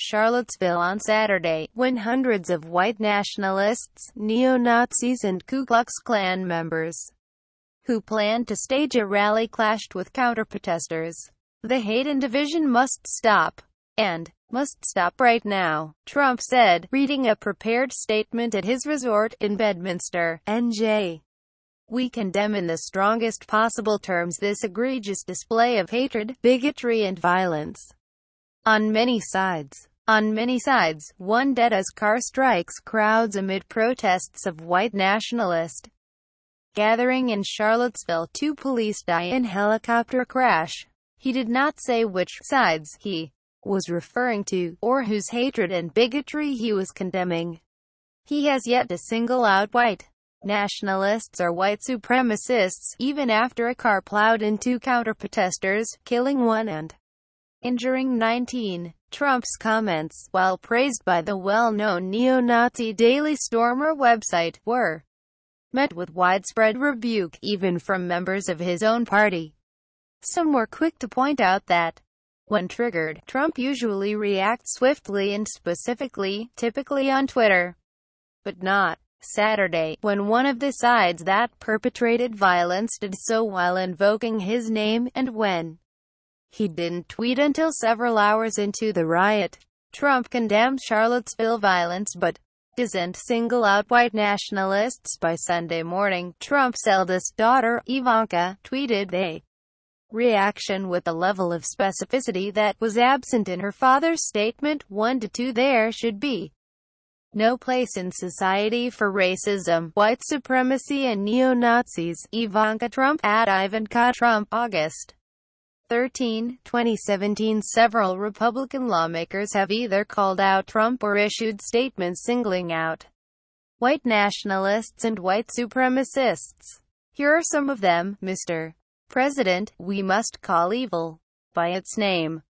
Charlottesville on Saturday, when hundreds of white nationalists, neo-Nazis and Ku Klux Klan members who planned to stage a rally clashed with counter-protesters. The hate and division must stop. And, must stop right now, Trump said, reading a prepared statement at his resort in Bedminster, NJ. We condemn in the strongest possible terms this egregious display of hatred, bigotry and violence on many sides. On many sides, one dead as car strikes crowds amid protests of white nationalist gathering in Charlottesville two police die in helicopter crash. He did not say which sides he was referring to, or whose hatred and bigotry he was condemning. He has yet to single out white nationalists or white supremacists, even after a car plowed into counter-protesters, killing one and injuring 19. Trump's comments, while praised by the well-known neo-Nazi Daily Stormer website, were met with widespread rebuke, even from members of his own party. Some were quick to point out that, when triggered, Trump usually reacts swiftly and specifically, typically on Twitter, but not Saturday, when one of the sides that perpetrated violence did so while invoking his name, and when he didn't tweet until several hours into the riot. Trump condemned Charlottesville violence but is not single out white nationalists by Sunday morning. Trump's eldest daughter, Ivanka, tweeted a reaction with a level of specificity that was absent in her father's statement 1 to 2 there should be no place in society for racism, white supremacy and neo-Nazis, Ivanka Trump at Ivanka Trump August. 13, 2017 several Republican lawmakers have either called out Trump or issued statements singling out white nationalists and white supremacists. Here are some of them, Mr. President, we must call evil by its name.